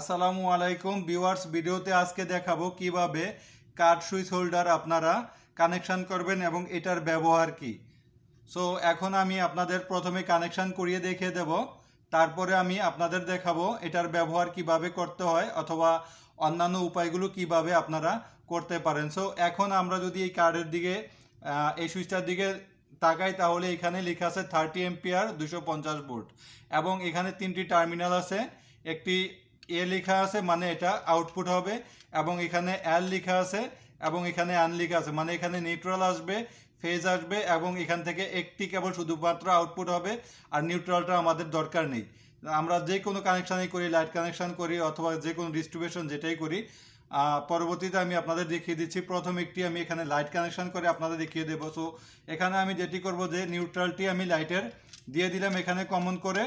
আসসালামু আলাইকুম ভিউয়ার্স ভিডিওতে আজকে দেখাবো কিভাবে কার্ড সুইচ হোল্ডার আপনারা কানেকশান করবেন এবং এটার ব্যবহার কি সো এখন আমি আপনাদের প্রথমে কানেকশান করিয়ে দেখিয়ে দেব তারপরে আমি আপনাদের দেখাবো এটার ব্যবহার কিভাবে করতে হয় অথবা অন্যান্য উপায়গুলো কিভাবে আপনারা করতে পারেন সো এখন আমরা যদি এই কার্ডের দিকে এই সুইচটার দিকে তাকাই তাহলে এখানে লেখা আছে থার্টি এম্পিয়ার দুশো পঞ্চাশ ভোল্ট এবং এখানে তিনটি টার্মিনাল আছে একটি এ লেখা আছে মানে এটা আউটপুট হবে এবং এখানে এল লেখা আছে এবং এখানে আন লেখা আছে মানে এখানে নিউট্রাল আসবে ফেজ আসবে এবং এখান থেকে একটি কেবল শুধুমাত্র আউটপুট হবে আর নিউট্রালটা আমাদের দরকার নেই আমরা যে কোনো কানেকশানই করি লাইট কানেকশান করি অথবা যে কোনো ডিস্ট্রিবিউশন যেটাই করি পরবর্তীতে আমি আপনাদের দেখিয়ে দিচ্ছি প্রথম একটি আমি এখানে লাইট কানেকশান করে আপনাদের দেখিয়ে দেবো সো এখানে আমি যেটি করব যে নিউট্রালটি আমি লাইটের দিয়ে দিলাম এখানে কমন করে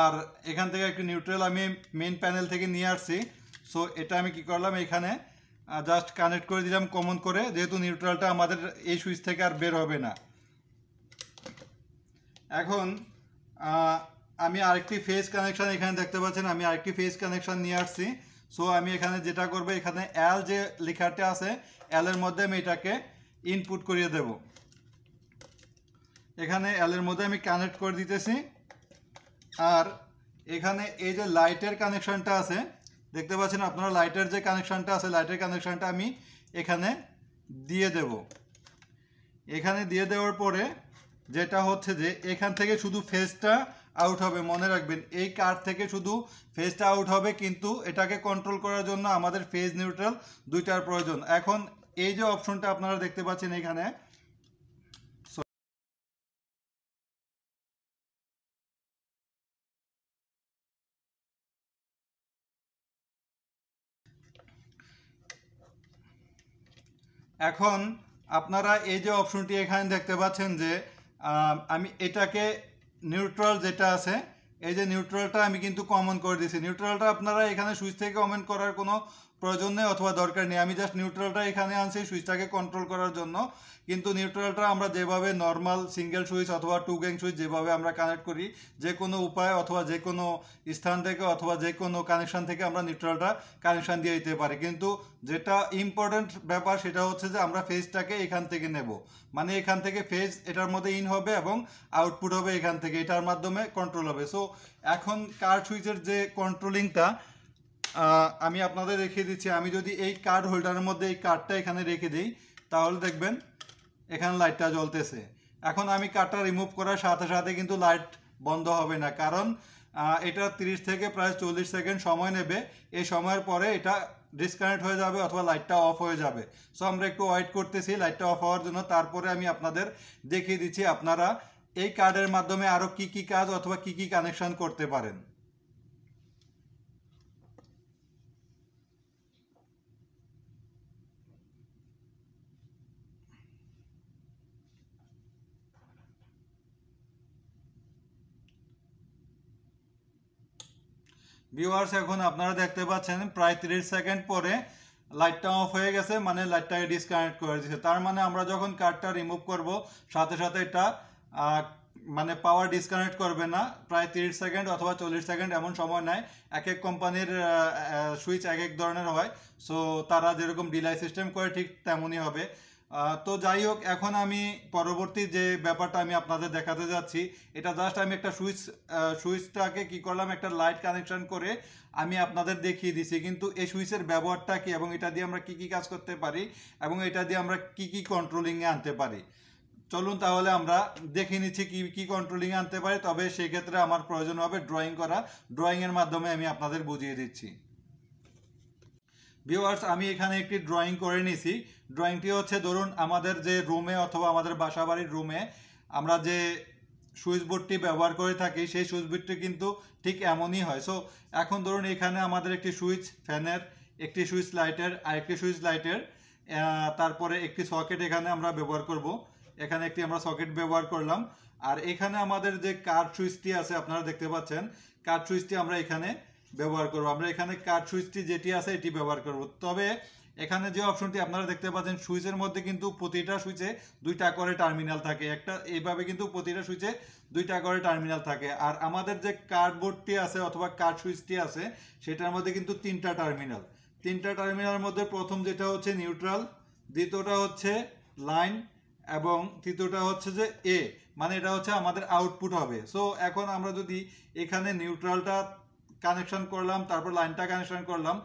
আর এখান থেকে একটি নিউট্রাল আমি মেন প্যানেল থেকে নিয়ে আসছি সো এটা আমি কি করলাম এখানে জাস্ট কানেক্ট করে দিলাম কমন করে যেহেতু নিউট্রালটা আমাদের এই সুইচ থেকে আর বের হবে না এখন আমি আরেকটি ফেস কানেকশান এখানে দেখতে পাচ্ছেন আমি আরেকটি ফেস কানেকশান নিয়ে আসছি সো আমি এখানে যেটা করবো এখানে অ্যাল যে লেখাটা আছে অ্যালের মধ্যে আমি এটাকে ইনপুট করিয়ে দেব এখানে অ্যালের মধ্যে আমি কানেক্ট করে দিতেছি আর এখানে এই যে লাইটের কানেকশনটা আছে দেখতে পাচ্ছেন আপনারা লাইটের যে কানেকশনটা আছে লাইটের কানেকশানটা আমি এখানে দিয়ে দেব এখানে দিয়ে দেওয়ার পরে যেটা হচ্ছে যে এখান থেকে শুধু ফেসটা আউট হবে মনে রাখবেন এই কার্ড থেকে শুধু ফেসটা আউট হবে কিন্তু এটাকে কন্ট্রোল করার জন্য আমাদের ফেজ নিউট্রাল দুইটার প্রয়োজন এখন এই যে অপশনটা আপনারা দেখতে পাচ্ছেন এখানে এখন আপনারা এই যে অপশনটি এখানে দেখতে পাচ্ছেন যে আমি এটাকে নিউট্রাল যেটা আছে এই যে নিউট্রালটা আমি কিন্তু কমন করে দিয়েছি নিউট্রালটা আপনারা এখানে সুইচ থেকে কমেন্ট করার কোনো প্রয়োজন নেই অথবা দরকার নেই আমি জাস্ট নিউট্রালটা এখানে আনছি সুইচটাকে কন্ট্রোল করার জন্য কিন্তু নিউট্রালটা আমরা যেভাবে নর্মাল সিঙ্গেল সুইচ অথবা টু গ্যাং সুইচ যেভাবে আমরা কানেক্ট করি যে কোনো উপায় অথবা যে কোনো স্থান থেকে অথবা যে কোনো কানেকশান থেকে আমরা নিউট্রালটা কানেকশান দিয়ে দিতে পারি কিন্তু যেটা ইম্পর্টেন্ট ব্যাপার সেটা হচ্ছে যে আমরা ফেজটাকে এখান থেকে নেব মানে এখান থেকে ফেজ এটার মধ্যে ইন হবে এবং আউটপুট হবে এখান থেকে এটার মাধ্যমে কন্ট্রোল হবে সো এখন কার সুইচের যে কন্ট্রোলিংটা আমি আপনাদের রেখে দিচ্ছি আমি যদি এই কার্ড হোল্ডারের মধ্যে এই কার্ডটা এখানে রেখে দিই তাহলে দেখবেন এখানে লাইটটা জ্বলতেছে এখন আমি কার্ডটা রিমুভ করার সাথে সাথে কিন্তু লাইট বন্ধ হবে না কারণ এটা 30 থেকে প্রায় চল্লিশ সেকেন্ড সময় নেবে এই সময়ের পরে এটা ডিসকানেক্ট হয়ে যাবে অথবা লাইটটা অফ হয়ে যাবে সো আমরা একটু ওয়েট করতেছি লাইটটা অফ হওয়ার জন্য তারপরে আমি আপনাদের দেখিয়ে দিচ্ছি আপনারা এই কার্ডের মাধ্যমে আরও কি কি কাজ অথবা কি কি কানেকশন করতে পারেন ভিউয়ার্স এখন আপনারা দেখতে পাচ্ছেন প্রায় ত্রিশ সেকেন্ড পরে লাইটটা অফ হয়ে গেছে মানে লাইটটাকে ডিসকানেক্ট করে দিয়েছে তার মানে আমরা যখন কার্ডটা রিমুভ করব সাথে সাথে এটা মানে পাওয়ার ডিসকানেক্ট করবে না প্রায় তিরিশ সেকেন্ড অথবা চল্লিশ সেকেন্ড এমন সময় নেয় এক এক কোম্পানির সুইচ এক এক ধরনের হয় সো তারা যেরকম ডিলাই সিস্টেম করে ঠিক তেমনই হবে তো যাই হোক এখন আমি পরবর্তী যে ব্যাপারটা আমি আপনাদের দেখাতে যাচ্ছি এটা জাস্ট আমি একটা সুইচ সুইচটাকে কি করলাম একটা লাইট কানেকশন করে আমি আপনাদের দেখিয়ে দিছি কিন্তু এই সুইচের ব্যবহারটা কি এবং এটা দিয়ে আমরা কি কি কাজ করতে পারি এবং এটা দিয়ে আমরা কি কি কন্ট্রোলিংয়ে আনতে পারি চলুন তাহলে আমরা দেখে নিচ্ছি কী কী কন্ট্রোলিংয়ে আনতে পারি তবে সেক্ষেত্রে আমার প্রয়োজন হবে ড্রয়িং করা ড্রয়িংয়ের মাধ্যমে আমি আপনাদের বুঝিয়ে দিচ্ছি ভিউয়ার্স আমি এখানে একটি ড্রয়িং করে নিছি ড্রয়িংটি হচ্ছে ধরুন আমাদের যে রুমে অথবা আমাদের বাসাবাড়ির রুমে আমরা যে সুইচ বোর্ডটি ব্যবহার করে থাকি সেই সুইচ বোর্ডটি কিন্তু ঠিক এমনই হয় সো এখন ধরুন এখানে আমাদের একটি সুইচ ফ্যানের একটি সুইচ লাইটের আরেকটি সুইচ লাইটের তারপরে একটি সকেট এখানে আমরা ব্যবহার করব এখানে একটি আমরা সকেট ব্যবহার করলাম আর এখানে আমাদের যে কার সুইচটি আছে আপনারা দেখতে পাচ্ছেন কার সুইচটি আমরা এখানে ব্যবহার করব আমরা এখানে কাট সুইচটি যেটি আছে এটি ব্যবহার করব তবে এখানে যে অপশনটি আপনারা দেখতে পাচ্ছেন সুইচের মধ্যে কিন্তু প্রতিটা সুইচে দুইটা করে টার্মিনাল থাকে একটা এইভাবে কিন্তু প্রতিটা সুইচে দুইটা করে টার্মিনাল থাকে আর আমাদের যে কার্ডবোর্ডটি আছে অথবা কার্ড সুইচটি আছে সেটার মধ্যে কিন্তু তিনটা টার্মিনাল তিনটা টার্মিনালের মধ্যে প্রথম যেটা হচ্ছে নিউট্রাল দ্বিতীয়টা হচ্ছে লাইন এবং তৃতীয়টা হচ্ছে যে এ মানে এটা হচ্ছে আমাদের আউটপুট হবে সো এখন আমরা যদি এখানে নিউট্রালটা কানেকশন করলাম তারপর লাইনটা কানেকশন করলাম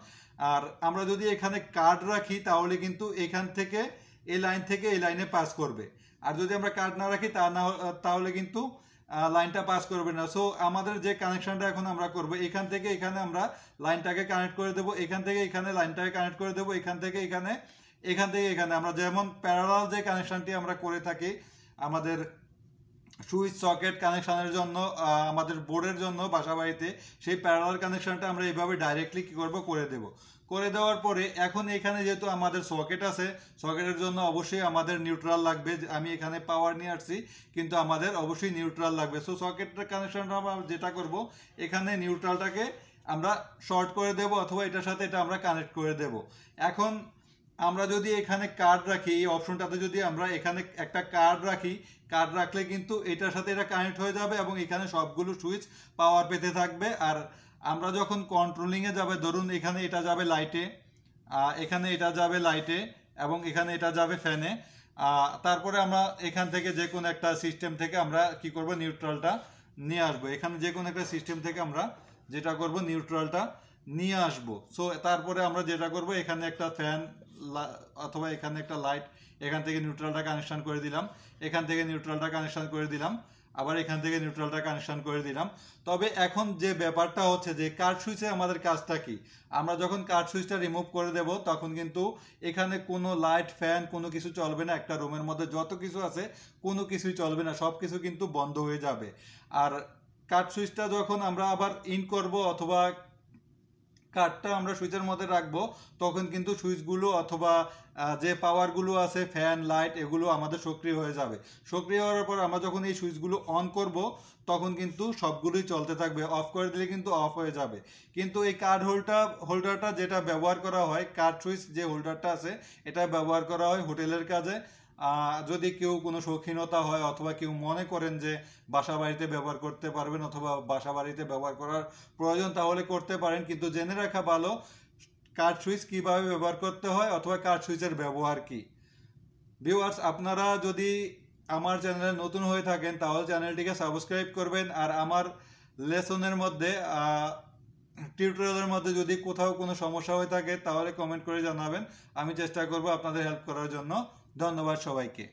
আর আমরা যদি এখানে কার্ড রাখি তাহলে কিন্তু এখান থেকে এই লাইন থেকে এই লাইনে পাস করবে আর যদি আমরা কার্ড না রাখি তা না তাহলে কিন্তু লাইনটা পাস করবে না সো আমাদের যে কানেকশনটা এখন আমরা করব এখান থেকে এখানে আমরা লাইনটাকে কানেক্ট করে দেবো এখান থেকে এখানে লাইনটাকে কানেক্ট করে দেবো এখান থেকে এখানে এখান থেকে এখানে আমরা যেমন প্যারালাল যে কানেকশনটি আমরা করে থাকি আমাদের সুইচ সকেট কানেকশানের জন্য আমাদের বোর্ডের জন্য বাসা বাড়িতে সেই প্যারালার কানেকশানটা আমরা এইভাবে ডাইরেক্টলি কী করবো করে দেব করে দেওয়ার পরে এখন এখানে যেহেতু আমাদের সকেট আছে সকেটের জন্য অবশ্যই আমাদের নিউট্রাল লাগবে আমি এখানে পাওয়ার নিয়ে আসছি কিন্তু আমাদের অবশ্যই নিউট্রাল লাগবে সো সকেটের কানেকশানটা আমরা যেটা করব এখানে নিউট্রালটাকে আমরা শর্ট করে দেব অথবা এটার সাথে এটা আমরা কানেক্ট করে দেব এখন আমরা যদি এখানে কার্ড রাখি এই অপশনটাতে যদি আমরা এখানে একটা কার্ড রাখি কার্ড রাখলে কিন্তু এটার সাথে এটা কানেক্ট হয়ে যাবে এবং এখানে সবগুলো সুইচ পাওয়ার পেতে থাকবে আর আমরা যখন কন্ট্রোলিংয়ে যাবে ধরুন এখানে এটা যাবে লাইটে এখানে এটা যাবে লাইটে এবং এখানে এটা যাবে ফ্যানে তারপরে আমরা এখান থেকে যে কোনো একটা সিস্টেম থেকে আমরা কি করব নিউট্রালটা নিয়ে আসবো এখানে যে কোনো একটা সিস্টেম থেকে আমরা যেটা করব নিউট্রালটা নিয়ে আসবো সো তারপরে আমরা যেটা করব এখানে একটা ফ্যান অথবা এখানে একটা লাইট এখান থেকে নিউট্রালটা কানেকশান করে দিলাম এখান থেকে নিউট্রালটা কানেকশান করে দিলাম আবার এখান থেকে নিউট্রালটা কানেকশান করে দিলাম তবে এখন যে ব্যাপারটা হচ্ছে যে কার্ড সুইচে আমাদের কাজটা কি আমরা যখন কার্ড সুইচটা রিমুভ করে দেব তখন কিন্তু এখানে কোনো লাইট ফ্যান কোনো কিছু চলবে না একটা রুমের মধ্যে যত কিছু আছে কোনো কিছুই চলবে না সব কিছু কিন্তু বন্ধ হয়ে যাবে আর কার্ড সুইচটা যখন আমরা আবার ইন করব অথবা কাঠটা আমরা সুইচের মধ্যে রাখবো তখন কিন্তু সুইচগুলো অথবা যে পাওয়ারগুলো আছে ফ্যান লাইট এগুলো আমাদের সক্রিয় হয়ে যাবে সক্রিয় হওয়ার পর আমরা যখন এই সুইচগুলো অন করব তখন কিন্তু সবগুলোই চলতে থাকবে অফ করে দিলে কিন্তু অফ হয়ে যাবে কিন্তু এই কার্ড হোল্ডার হোল্ডারটা যেটা ব্যবহার করা হয় কার্ড সুইচ যে হোল্ডারটা আছে এটা ব্যবহার করা হয় হোটেলের কাজে যদি কেউ কোনো শৌখিনতা হয় অথবা কেউ মনে করেন যে বাসা বাড়িতে ব্যবহার করতে পারবেন অথবা বাসা বাড়িতে ব্যবহার করার প্রয়োজন তাহলে করতে পারেন কিন্তু জেনে রাখা ভালো কার্ড সুইচ কীভাবে ব্যবহার করতে হয় অথবা কার্ড সুইচের ব্যবহার কী ভিউয়ার্স আপনারা যদি আমার চ্যানেলে নতুন হয়ে থাকেন তাহলে চ্যানেলটিকে সাবস্ক্রাইব করবেন আর আমার লেসনের মধ্যে টিউটোরিয়ালের মধ্যে যদি কোথাও কোনো সমস্যা হয়ে থাকে তাহলে কমেন্ট করে জানাবেন আমি চেষ্টা করব আপনাদের হেল্প করার জন্য ধন্যবাদ সবাইকে